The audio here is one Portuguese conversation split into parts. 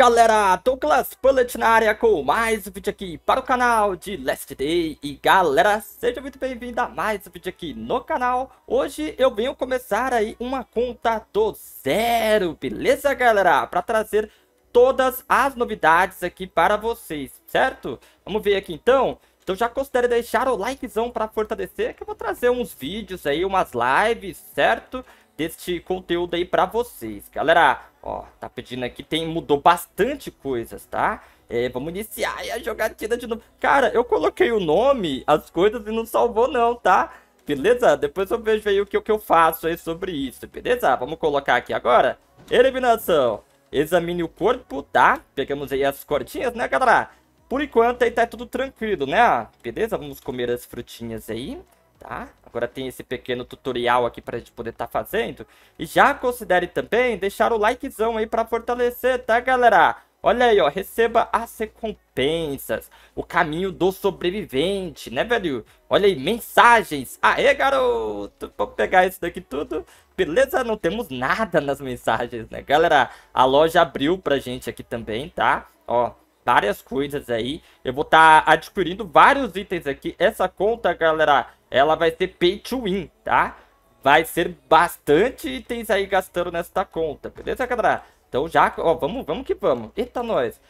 galera, Douglas Pullet na área com mais um vídeo aqui para o canal de Last Day E galera, seja muito bem-vindo a mais um vídeo aqui no canal Hoje eu venho começar aí uma conta do zero, beleza galera? Para trazer todas as novidades aqui para vocês, certo? Vamos ver aqui então então já considere deixar o likezão para fortalecer que eu vou trazer uns vídeos aí, umas lives, certo? deste conteúdo aí para vocês. Galera, ó, tá pedindo aqui, tem mudou bastante coisas, tá? É, vamos iniciar a jogatina de novo. Cara, eu coloquei o nome, as coisas e não salvou não, tá? Beleza? Depois eu vejo aí o que, o que eu faço aí sobre isso, beleza? Vamos colocar aqui agora. Eliminação. Examine o corpo, tá? Pegamos aí as cordinhas, né, galera? Por enquanto aí tá tudo tranquilo, né? Beleza? Vamos comer as frutinhas aí tá? Agora tem esse pequeno tutorial aqui para a gente poder estar tá fazendo. E já considere também deixar o likezão aí para fortalecer, tá, galera? Olha aí, ó, receba as recompensas, o caminho do sobrevivente, né, velho? Olha aí, mensagens. Aê, garoto! Vamos pegar isso daqui tudo. Beleza? Não temos nada nas mensagens, né, galera? A loja abriu pra gente aqui também, tá? Ó, várias coisas aí. Eu vou estar tá adquirindo vários itens aqui. Essa conta, galera, ela vai ser pay to win, tá? Vai ser bastante itens aí gastando nesta conta, beleza, galera? Então já, ó, vamos, vamos que vamos. Eita, nós.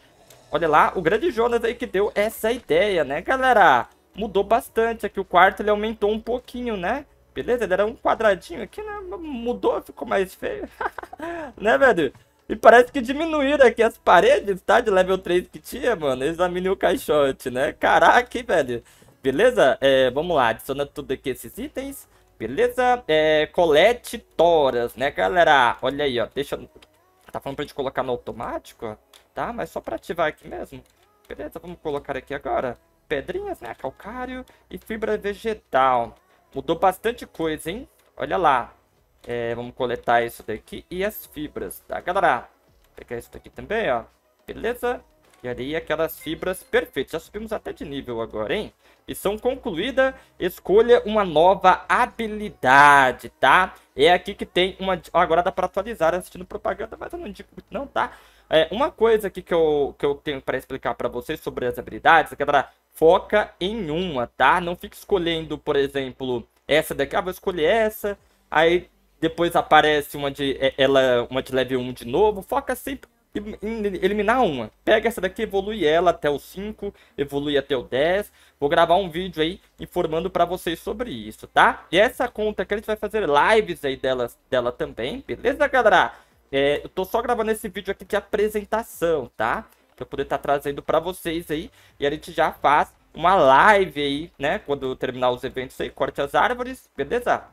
Olha lá, o grande Jonas aí que deu essa ideia, né, galera? Mudou bastante aqui. O quarto ele aumentou um pouquinho, né? Beleza? Ele era um quadradinho aqui, né? Mudou, ficou mais feio. né, velho? E parece que diminuíram aqui as paredes, tá? De level 3 que tinha, mano. Examinei o caixote, né? Caraca, velho. Beleza? É, vamos lá, adiciona tudo aqui esses itens. Beleza? É, colete toras, né, galera? Olha aí, ó. Deixa... Tá falando pra gente colocar no automático, ó. Tá, mas só pra ativar aqui mesmo. Beleza, vamos colocar aqui agora. Pedrinhas, né? Calcário e fibra vegetal. Mudou bastante coisa, hein? Olha lá. É, vamos coletar isso daqui e as fibras, tá, galera? Vou pegar isso daqui também, ó. Beleza? E ali aquelas fibras perfeitas. Já subimos até de nível agora, hein? Missão concluída. Escolha uma nova habilidade, tá? É aqui que tem uma... Oh, agora dá pra atualizar né, assistindo propaganda, mas eu não indico muito não, tá? É, uma coisa aqui que eu, que eu tenho pra explicar pra vocês sobre as habilidades, galera, foca em uma, tá? Não fique escolhendo, por exemplo, essa daqui. Ah, vou escolher essa. Aí depois aparece uma de é, ela uma de level 1 de novo, foca sempre em eliminar uma. Pega essa daqui, evolui ela até o 5, evolui até o 10. Vou gravar um vídeo aí informando para vocês sobre isso, tá? E essa conta que a gente vai fazer lives aí dela dela também, beleza, galera? É, eu tô só gravando esse vídeo aqui de apresentação, tá? Pra eu poder estar tá trazendo para vocês aí. E a gente já faz uma live aí, né? Quando terminar os eventos aí, corte as árvores, beleza?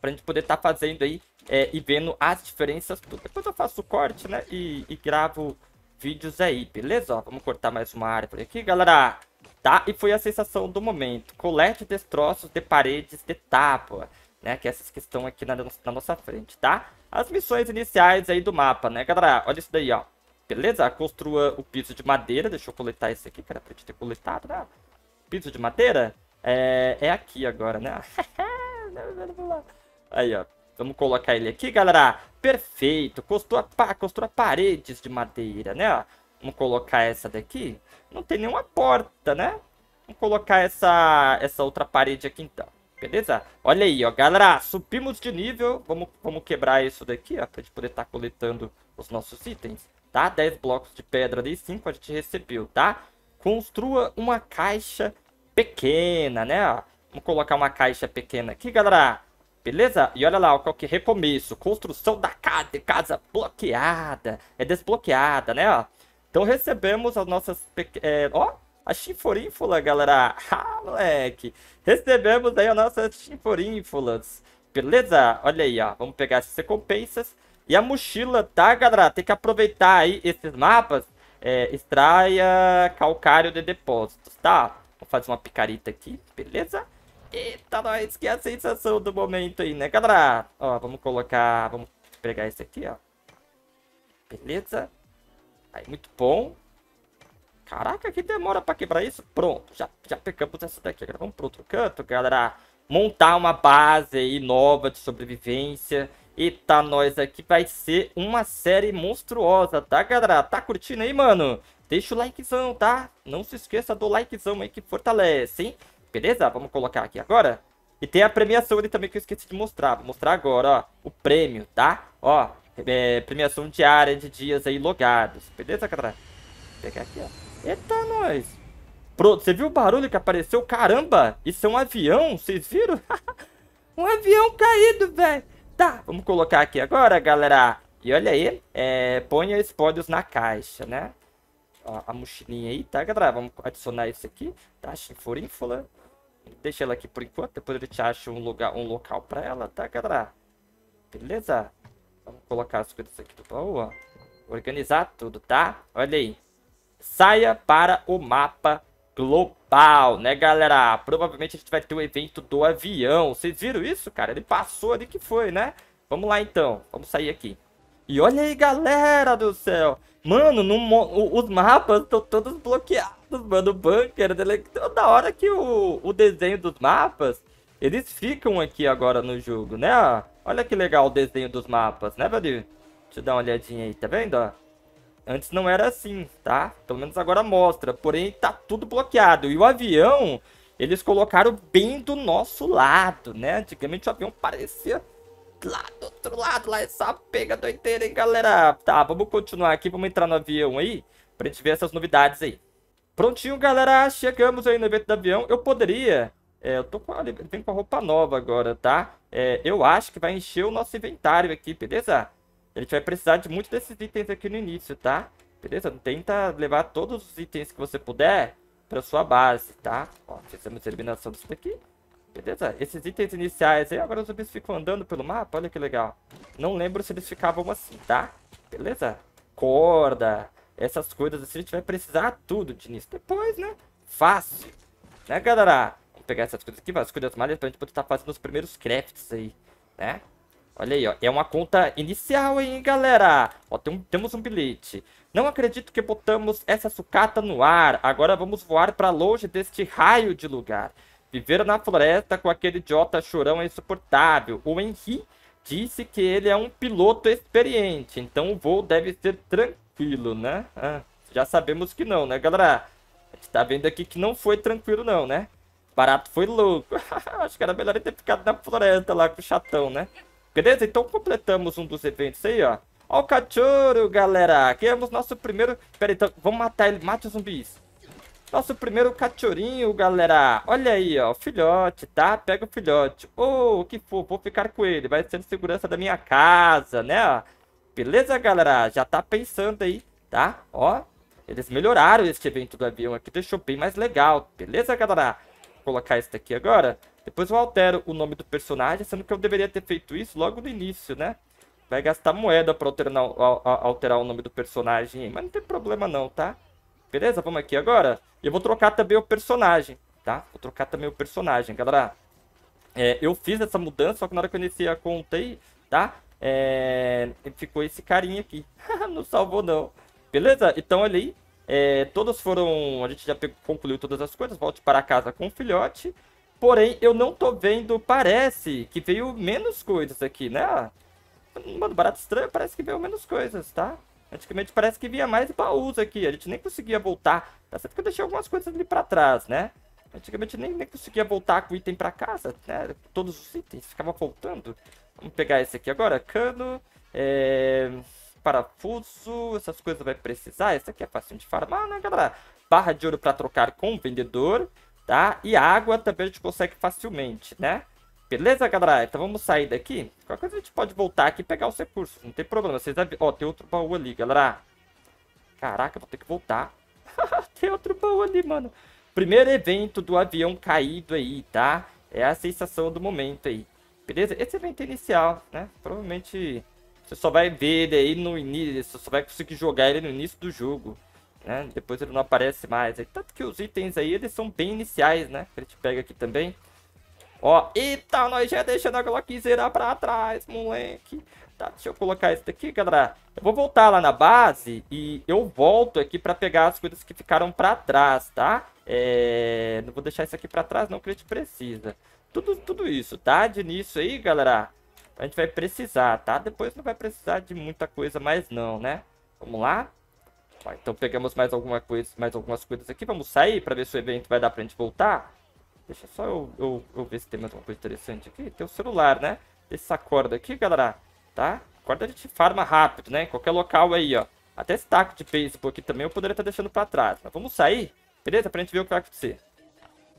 Pra gente poder estar tá fazendo aí é, e vendo as diferenças. Tudo. Depois eu faço o corte, né? E, e gravo vídeos aí, beleza? Ó, vamos cortar mais uma árvore aqui, galera. Tá? E foi a sensação do momento. Colete destroços de paredes de tábua, né? Que é essas que estão aqui na, na nossa frente, tá? As missões iniciais aí do mapa, né, galera? Olha isso daí, ó. Beleza? Construa o piso de madeira. Deixa eu coletar esse aqui, que era pra gente ter coletado, né? Piso de madeira? É, é aqui agora, né? Aí, ó. Vamos colocar ele aqui, galera. Perfeito. Costura, pa... Costura paredes de madeira, né? Vamos colocar essa daqui. Não tem nenhuma porta, né? Vamos colocar essa, essa outra parede aqui, então. Beleza? Olha aí, ó. Galera, subimos de nível. Vamos, vamos quebrar isso daqui, ó. Pra gente poder estar tá coletando os nossos itens, tá? 10 blocos de pedra ali, 5 a gente recebeu, tá? Construa uma caixa pequena, né? Ó, vamos colocar uma caixa pequena aqui, galera. Beleza? E olha lá, o que é recomeço. Construção da casa, casa bloqueada. É desbloqueada, né? Ó. Então recebemos as nossas... É, ó, a chinforínfula, galera. Ah, moleque. Recebemos aí as nossas chinforínfulas. Beleza? Olha aí, ó. Vamos pegar essas recompensas. E a mochila, tá, galera? Tem que aproveitar aí esses mapas. É, extraia calcário de depósitos, tá? Vou fazer uma picareta aqui, beleza? Eita, nós, que é a sensação do momento aí, né, galera? Ó, vamos colocar, vamos pegar esse aqui, ó. Beleza. Aí, muito bom. Caraca, que demora pra quebrar isso. Pronto, já, já pegamos essa daqui. Agora vamos pro outro canto, galera. Montar uma base aí nova de sobrevivência. Eita, nós aqui vai ser uma série monstruosa, tá, galera? Tá curtindo aí, mano? Deixa o likezão, tá? Não se esqueça do likezão aí que fortalece, hein? beleza? Vamos colocar aqui agora. E tem a premiação ali também que eu esqueci de mostrar. Vou mostrar agora, ó. O prêmio, tá? Ó, é, premiação diária de dias aí logados. Beleza, cara? Vou pegar aqui, ó. Eita, nós. Pronto, você viu o barulho que apareceu? Caramba, isso é um avião, vocês viram? um avião caído, velho. Tá, vamos colocar aqui agora, galera. E olha aí, é, os spoilers na caixa, né? Ó, a mochilinha aí, tá, galera? Vamos adicionar isso aqui. Tá, chinforinfola. Deixa ela aqui por enquanto, depois a gente acha um lugar, um local pra ela, tá, galera? Beleza? Vamos colocar as coisas aqui do baú, ó. Organizar tudo, tá? Olha aí. Saia para o mapa global, né, galera? Provavelmente a gente vai ter o um evento do avião. Vocês viram isso, cara? Ele passou ali que foi, né? Vamos lá, então. Vamos sair aqui. E olha aí, galera do céu. Mano, no, o, os mapas estão todos bloqueados, mano. O bunker, né? toda hora que o, o desenho dos mapas, eles ficam aqui agora no jogo, né? Olha que legal o desenho dos mapas, né, Valdir? Deixa eu dar uma olhadinha aí, tá vendo? Antes não era assim, tá? Pelo menos agora mostra. Porém, tá tudo bloqueado. E o avião, eles colocaram bem do nosso lado, né? Antigamente o avião parecia lá outro lado lá, essa pega doideira, hein, galera? Tá, vamos continuar aqui, vamos entrar no avião aí, pra gente ver essas novidades aí. Prontinho, galera, chegamos aí no evento do avião. Eu poderia... É, eu tô com a, vem com a roupa nova agora, tá? É, eu acho que vai encher o nosso inventário aqui, beleza? A gente vai precisar de muitos desses itens aqui no início, tá? Beleza? Tenta levar todos os itens que você puder pra sua base, tá? Ó, fizemos a eliminação disso daqui. Beleza, esses itens iniciais aí, agora os zumbis ficam andando pelo mapa, olha que legal. Não lembro se eles ficavam assim, tá? Beleza? Corda, essas coisas assim, a gente vai precisar tudo de início. Depois, né? Fácil. Né, galera? Vamos pegar essas coisas aqui, as coisas malhas, pra gente poder estar tá fazendo os primeiros crafts aí, né? Olha aí, ó. É uma conta inicial, hein, galera? Ó, tem, temos um bilhete. Não acredito que botamos essa sucata no ar. Agora vamos voar pra longe deste raio de lugar. Viver na floresta com aquele idiota chorão é insuportável. O Henri disse que ele é um piloto experiente, então o voo deve ser tranquilo, né? Ah, já sabemos que não, né, galera? A gente tá vendo aqui que não foi tranquilo não, né? Barato foi louco. Acho que era melhor ele ter ficado na floresta lá com o chatão, né? Beleza? Então completamos um dos eventos aí, ó. Ó o cachorro, galera. Ganhamos nosso primeiro... Pera aí, então, vamos matar ele. Mate os zumbis. Nosso primeiro cachorrinho, galera. Olha aí, ó. Filhote, tá? Pega o filhote. Ô, oh, que fofo. Vou ficar com ele. Vai ser segurança da minha casa, né? Beleza, galera? Já tá pensando aí, tá? Ó. Eles melhoraram este evento do avião aqui. Deixou bem mais legal. Beleza, galera? Vou colocar isso daqui agora. Depois eu altero o nome do personagem, sendo que eu deveria ter feito isso logo no início, né? Vai gastar moeda pra alterar, alterar o nome do personagem. Mas não tem problema não, tá? Beleza? Vamos aqui agora. eu vou trocar também o personagem, tá? Vou trocar também o personagem, galera. É, eu fiz essa mudança, só que na hora que eu iniciei a conta aí, tá? É, ficou esse carinha aqui. não salvou, não. Beleza? Então, olha aí. É, todas foram... A gente já concluiu todas as coisas. Volte para casa com o filhote. Porém, eu não tô vendo... Parece que veio menos coisas aqui, né? Mano, barato estranho, parece que veio menos coisas, tá? Antigamente parece que vinha mais baús aqui. A gente nem conseguia voltar. Tá certo que eu deixei algumas coisas ali pra trás, né? Antigamente nem, nem conseguia voltar com o item pra casa, né? Todos os itens ficavam voltando. Vamos pegar esse aqui agora. Cano, é... parafuso, essas coisas vai precisar. Esse aqui é fácil de farmar, né, galera? Barra de ouro pra trocar com o vendedor, tá? E água também a gente consegue facilmente, né? Beleza, galera? Então vamos sair daqui. Qualquer coisa a gente pode voltar aqui e pegar os recursos. Não tem problema. Vocês devem... Ó, tem outro baú ali, galera. Caraca, vou ter que voltar. tem outro baú ali, mano. Primeiro evento do avião caído aí, tá? É a sensação do momento aí. Beleza? Esse evento inicial, né? Provavelmente você só vai ver ele aí no início. Você só vai conseguir jogar ele no início do jogo. Né? Depois ele não aparece mais. Tanto que os itens aí, eles são bem iniciais, né? Que a gente pega aqui também. Ó, então nós já deixando a Glockzera pra trás, moleque. Tá, deixa eu colocar isso daqui, galera. Eu vou voltar lá na base e eu volto aqui pra pegar as coisas que ficaram pra trás, tá? É... Não vou deixar isso aqui pra trás não, que a gente precisa. Tudo, tudo isso, tá? De início aí, galera, a gente vai precisar, tá? Depois não vai precisar de muita coisa mais não, né? Vamos lá? Ó, então pegamos mais, alguma coisa, mais algumas coisas aqui. Vamos sair pra ver se o evento vai dar pra gente voltar. Deixa só eu, eu, eu ver se tem mais alguma coisa interessante aqui. Tem o celular, né? Essa corda aqui, galera, tá? Corda a gente farma rápido, né? Em qualquer local aí, ó. Até esse taco de Facebook aqui também eu poderia estar deixando pra trás. Mas vamos sair, beleza? Pra gente ver o que vai acontecer.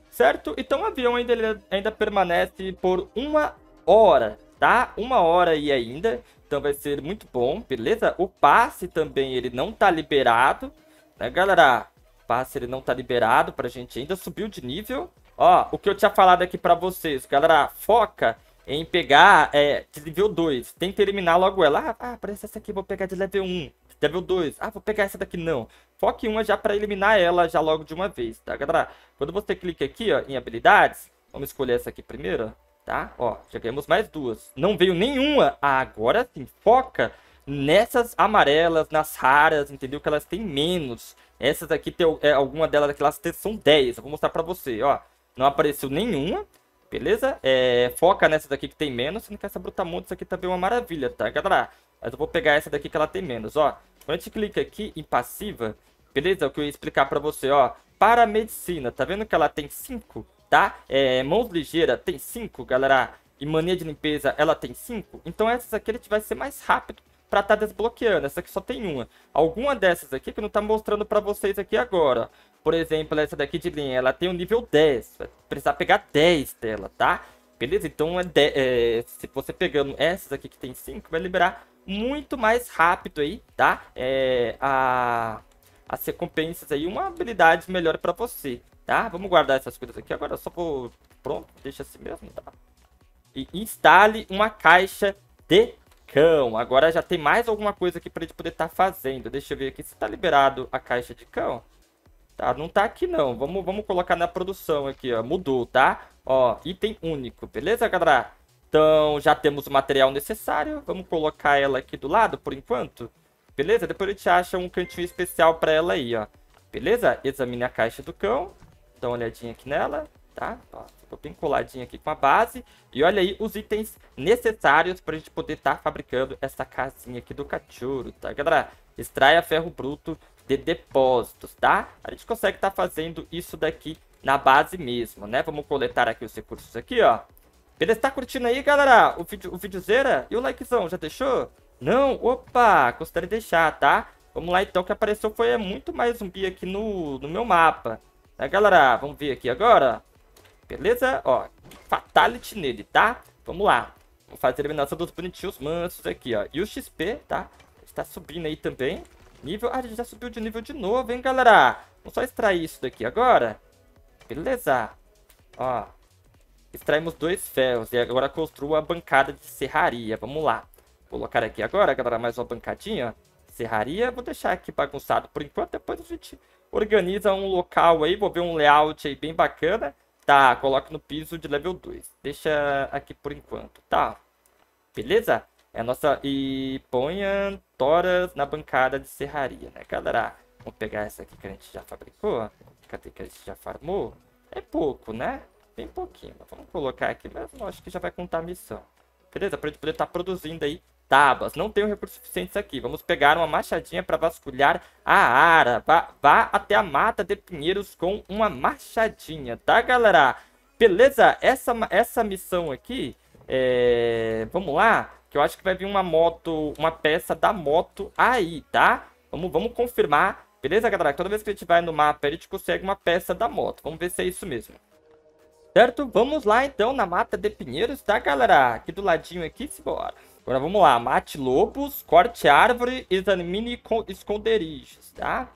Certo? Então o avião ainda, ele ainda permanece por uma hora, tá? Uma hora aí ainda. Então vai ser muito bom, beleza? O passe também, ele não tá liberado, né, galera? O passe ele não tá liberado pra gente ainda. Subiu de nível, Ó, o que eu tinha falado aqui pra vocês, galera, foca em pegar é, de nível 2. Tenta eliminar logo ela. Ah, ah, parece essa aqui, vou pegar de level 1. Level 2. Ah, vou pegar essa daqui, não. Foque em uma já pra eliminar ela já logo de uma vez, tá, galera? Quando você clica aqui, ó, em habilidades, vamos escolher essa aqui primeiro, tá? Ó, já ganhamos mais duas. Não veio nenhuma. Ah, agora sim, foca nessas amarelas, nas raras, entendeu? Que elas têm menos. Essas aqui, tem, é, alguma delas aqui, elas são 10. Eu vou mostrar pra você, ó. Não apareceu nenhuma. Beleza? É, foca nessa daqui que tem menos, sendo que essa brutamontes aqui também tá é uma maravilha, tá, galera? Mas eu vou pegar essa daqui que ela tem menos, ó. Quando a gente clica aqui em passiva, beleza? É o que eu ia explicar pra você, ó. Para medicina, tá vendo que ela tem 5, tá? É, mãos ligeira tem 5, galera. E mania de limpeza, ela tem 5. Então essas aqui a gente vai ser mais rápido para estar tá desbloqueando. Essa aqui só tem uma. Alguma dessas aqui que não está mostrando para vocês aqui agora. Por exemplo, essa daqui de linha, ela tem o um nível 10. Vai precisar pegar 10 dela, tá? Beleza? Então, é, de, é se você pegando essas aqui que tem 5, vai liberar muito mais rápido aí, tá? É, a, as recompensas aí, uma habilidade melhor para você, tá? Vamos guardar essas coisas aqui. Agora só vou... Pronto, deixa assim mesmo, tá? E instale uma caixa de cão. Agora já tem mais alguma coisa aqui pra gente poder estar tá fazendo. Deixa eu ver aqui se tá liberado a caixa de cão. Tá, não tá aqui não. Vamos, vamos colocar na produção aqui, ó. Mudou, tá? Ó, item único, beleza, galera? Então, já temos o material necessário. Vamos colocar ela aqui do lado, por enquanto. Beleza? Depois a gente acha um cantinho especial pra ela aí, ó. Beleza? Examine a caixa do cão. Dá uma olhadinha aqui nela tá? ficou bem coladinho aqui com a base. E olha aí os itens necessários para a gente poder estar tá fabricando essa casinha aqui do cachorro, tá, galera? Extraia ferro bruto de depósitos, tá? A gente consegue estar tá fazendo isso daqui na base mesmo, né? Vamos coletar aqui os recursos aqui, ó. Beleza? Tá curtindo aí, galera? O, vídeo, o videozeira? E o likezão? Já deixou? Não? Opa! Gostaria de deixar, tá? Vamos lá, então. O que apareceu foi muito mais zumbi aqui no, no meu mapa. Tá, galera? Vamos ver aqui agora. Beleza? Ó, fatality nele, tá? Vamos lá. Vou fazer a eliminação dos bonitinhos mansos aqui, ó. E o XP, tá? Está subindo aí também. Nível... Ah, gente já subiu de nível de novo, hein, galera? Vamos só extrair isso daqui agora. Beleza. Ó. Extraímos dois ferros. E agora construo a bancada de serraria. Vamos lá. Vou colocar aqui agora, galera, mais uma bancadinha. Serraria. Vou deixar aqui bagunçado por enquanto. Depois a gente organiza um local aí. Vou ver um layout aí bem bacana. Tá, coloque no piso de level 2. Deixa aqui por enquanto. Tá, beleza? É a nossa... E ponha toras na bancada de serraria, né, galera? Vamos pegar essa aqui que a gente já fabricou. Cadê que a gente já farmou? É pouco, né? Bem pouquinho. Vamos colocar aqui, mas acho que já vai contar a missão. Beleza? Pra gente poder estar tá produzindo aí tábuas. Não tenho recursos suficientes aqui. Vamos pegar uma machadinha para vasculhar a área. Vá, vá até a mata de pinheiros com uma machadinha, tá, galera? Beleza? Essa, essa missão aqui, é... vamos lá, que eu acho que vai vir uma moto, uma peça da moto aí, tá? Vamos, vamos confirmar. Beleza, galera? Toda vez que a gente vai no mapa, a gente consegue uma peça da moto. Vamos ver se é isso mesmo. Certo? Vamos lá, então, na Mata de Pinheiros, tá, galera? Aqui do ladinho aqui, simbora. Agora vamos lá. Mate lobos, corte árvore, examine esconderijos, tá?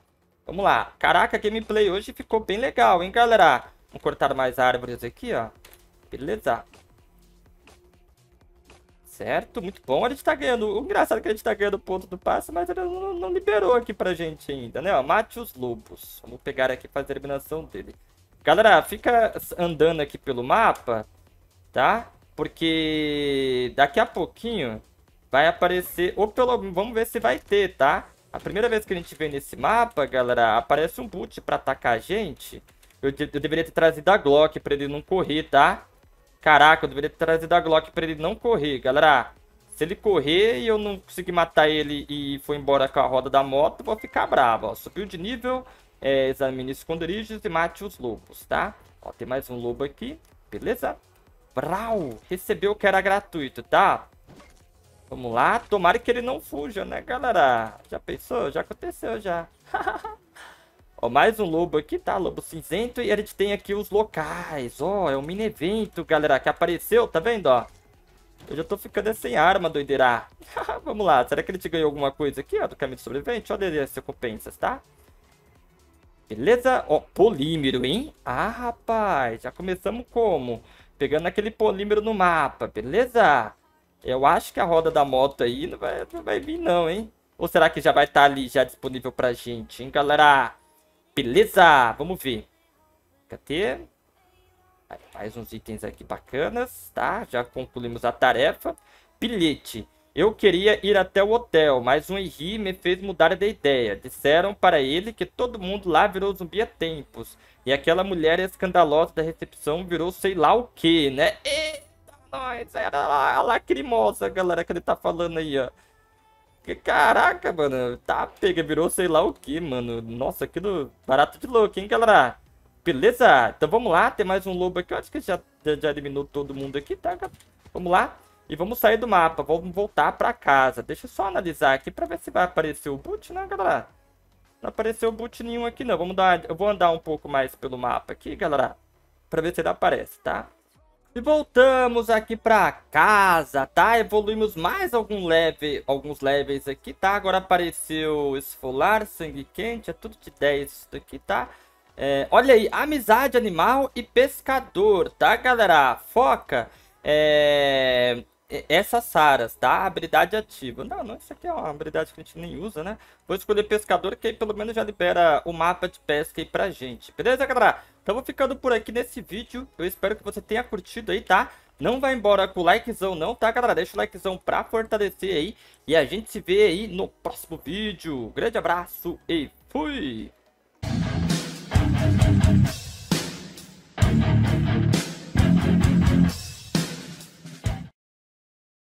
Vamos lá. Caraca, a gameplay hoje ficou bem legal, hein, galera? Vamos cortar mais árvores aqui, ó. Beleza. Certo, muito bom. A gente tá ganhando. O engraçado é que a gente tá ganhando ponto do passe, mas ele não, não, liberou aqui pra gente ainda, né? Ó, mate os lobos. Vamos pegar aqui e fazer a eliminação dele. Galera, fica andando aqui pelo mapa, tá? Porque daqui a pouquinho vai aparecer, ou pelo vamos ver se vai ter, tá? A primeira vez que a gente vem nesse mapa, galera, aparece um boot pra atacar a gente. Eu, eu deveria ter trazido a Glock pra ele não correr, tá? Caraca, eu deveria ter trazido a Glock pra ele não correr, galera. Se ele correr e eu não conseguir matar ele e for embora com a roda da moto, vou ficar bravo, ó. Subiu de nível, é, examine esconderijos e mate os lobos, tá? Ó, tem mais um lobo aqui, beleza? Brau! Recebeu o que era gratuito, tá? Vamos lá. Tomara que ele não fuja, né, galera? Já pensou? Já aconteceu, já. ó, mais um lobo aqui, tá? Lobo cinzento. E a gente tem aqui os locais. Ó, é um mini evento, galera, que apareceu. Tá vendo, ó? Eu já tô ficando sem arma, doideira. Vamos lá. Será que ele te ganhou alguma coisa aqui, ó, do caminho do sobrevivente? Olha as recompensas, tá? Beleza? Ó, polímero, hein? Ah, rapaz. Já começamos como? pegando aquele polímero no mapa, beleza? Eu acho que a roda da moto aí não vai, não vai vir não, hein? Ou será que já vai estar tá ali, já disponível pra gente, hein, galera? Beleza, vamos ver. Cadê? Mais uns itens aqui bacanas, tá? Já concluímos a tarefa. Bilhete. Eu queria ir até o hotel, mas um Henri me fez mudar de ideia. Disseram para ele que todo mundo lá virou zumbi há tempos. E aquela mulher escandalosa da recepção virou sei lá o que, né? Eita, nós, era a lacrimosa, galera, que ele tá falando aí, ó. Caraca, mano. Tá, pega, virou sei lá o que, mano. Nossa, aquilo barato de louco, hein, galera? Beleza? Então vamos lá, tem mais um lobo aqui. Eu acho que já, já eliminou todo mundo aqui, tá? Vamos lá. E vamos sair do mapa, vamos voltar pra casa. Deixa eu só analisar aqui pra ver se vai aparecer o boot, né, galera? Não apareceu boot nenhum aqui, não. Vamos dar, eu vou andar um pouco mais pelo mapa aqui, galera. Pra ver se ele aparece, tá? E voltamos aqui pra casa, tá? Evoluímos mais algum level, alguns levels aqui, tá? Agora apareceu esfolar, sangue quente, é tudo de 10 isso daqui, tá? É, olha aí, amizade animal e pescador, tá, galera? Foca! É, essas saras, tá? habilidade ativa. Não, não, isso aqui é uma habilidade que a gente nem usa, né? Vou escolher pescador, que aí pelo menos já libera o mapa de pesca aí pra gente. Beleza, galera? Então vou ficando por aqui nesse vídeo. Eu espero que você tenha curtido aí, tá? Não vai embora com o likezão não, tá, galera? Deixa o likezão pra fortalecer aí. E a gente se vê aí no próximo vídeo. Grande abraço e fui!